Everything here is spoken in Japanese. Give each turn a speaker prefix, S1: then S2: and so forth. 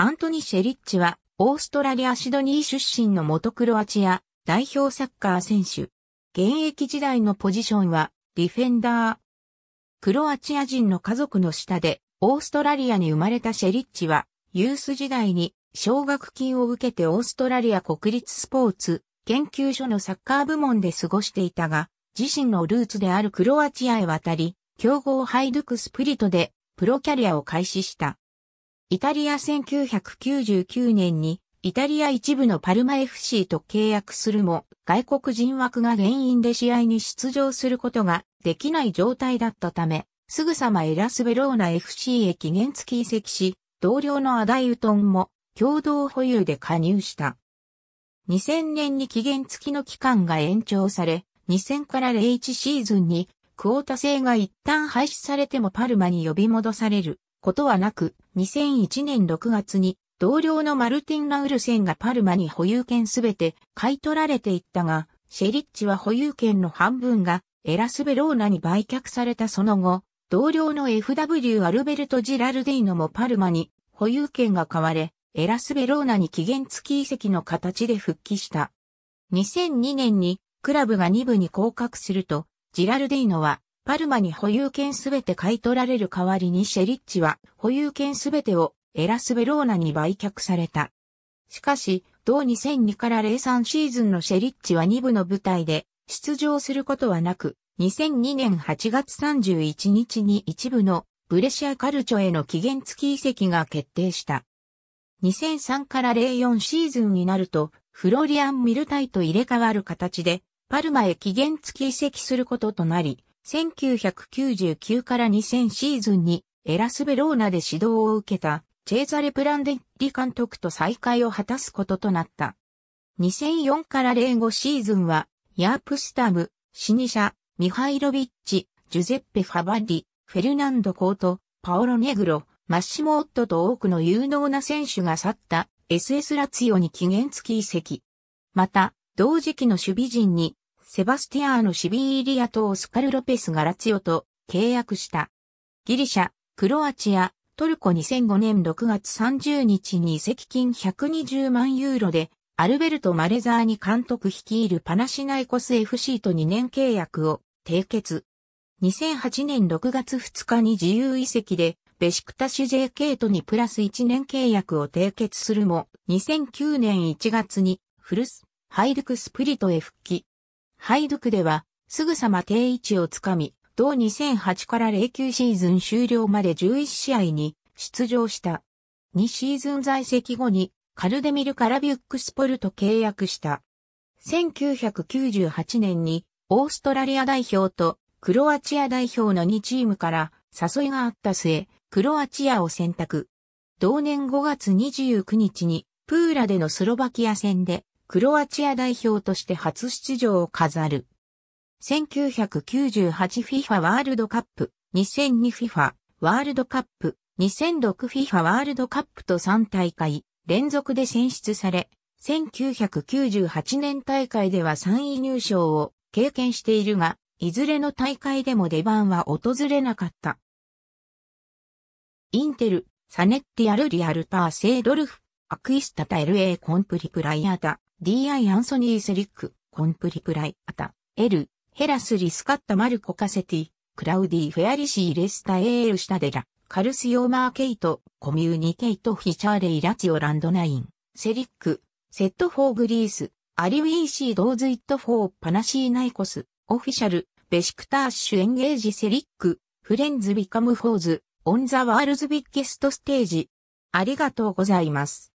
S1: アントニ・シェリッチは、オーストラリア・シドニー出身の元クロアチア代表サッカー選手。現役時代のポジションは、ディフェンダー。クロアチア人の家族の下で、オーストラリアに生まれたシェリッチは、ユース時代に奨学金を受けてオーストラリア国立スポーツ研究所のサッカー部門で過ごしていたが、自身のルーツであるクロアチアへ渡り、強豪ハイドゥクスプリトでプロキャリアを開始した。イタリア1999年にイタリア一部のパルマ FC と契約するも外国人枠が原因で試合に出場することができない状態だったため、すぐさまエラスベローナ FC へ期限付き移籍し、同僚のアダイウトンも共同保有で加入した。2000年に期限付きの期間が延長され、2000から01シーズンにクオータ制が一旦廃止されてもパルマに呼び戻される。ことはなく、2001年6月に同僚のマルティン・ラウルセンがパルマに保有権すべて買い取られていったが、シェリッチは保有権の半分がエラスベローナに売却されたその後、同僚の FW アルベルト・ジラルディーノもパルマに保有権が買われ、エラスベローナに期限付き移籍の形で復帰した。2002年にクラブが2部に降格すると、ジラルディーノはパルマに保有権すべて買い取られる代わりにシェリッチは保有権すべてをエラスベローナに売却された。しかし、同2002から03シーズンのシェリッチは2部の舞台で出場することはなく、2002年8月31日に一部のブレシアカルチョへの期限付き移籍が決定した。2003から04シーズンになると、フロリアン・ミルタイと入れ替わる形で、パルマへ期限付き移籍することとなり、1999から2000シーズンにエラスベローナで指導を受けたチェーザレ・プランデッリ監督と再会を果たすこととなった。2004から05シーズンはヤープスタム、シニシャ、ミハイロビッチ、ジュゼッペ・ファバリ、フェルナンド・コート、パオロ・ネグロ、マッシモ・オットと多くの有能な選手が去った SS ラツィオに期限付き移籍。また、同時期の守備陣にセバスティアーノ・シビーリアとオスカル・ロペス・ガラツヨオと契約した。ギリシャ、クロアチア、トルコ2005年6月30日に移籍金120万ユーロで、アルベルト・マレザーニ監督率いるパナシナイコス FC と2年契約を締結。2008年6月2日に自由移籍で、ベシクタシュ JK とにプラス1年契約を締結するも、2009年1月に、フルス、ハイルクスプリトへ復帰。ハイドクでは、すぐさま定位置をつかみ、同2008から09シーズン終了まで11試合に出場した。2シーズン在籍後にカルデミル・カラビュックスポルと契約した。1998年にオーストラリア代表とクロアチア代表の2チームから誘いがあった末、クロアチアを選択。同年5月29日にプーラでのスロバキア戦でクロアチア代表として初出場を飾る。1998 FIFA ワールドカップ、2002 FIFA ワールドカップ、2006 FIFA ワールドカップと3大会連続で選出され、1998年大会では3位入賞を経験しているが、いずれの大会でも出番は訪れなかった。インテル、サネッティアルリアルパーセイドルフ、アクイスタタ LA コンプリプライアタ、D.I. アンソニー・セリック、コンプリプライ、アタ、エル、ヘラス・リスカッタ・マルコ・カセティ、クラウディ・フェアリシー・レスタ・エール・シタデラ、カルスヨーマー・ケイト、コミュニケイト・フィチャーレイ・ラジオ・ランドナイン、セリック、セット・フォー・グリース、アリウィーシー・ドーズ・イット・フォー・パナシー・ナイコス、オフィシャル、ベシクターシュ・エンゲージ・セリック、フレンズ・ビカム・フォーズ、オン・ザ・ワールズ・ビッゲスト・ステージ。ありがとうございます。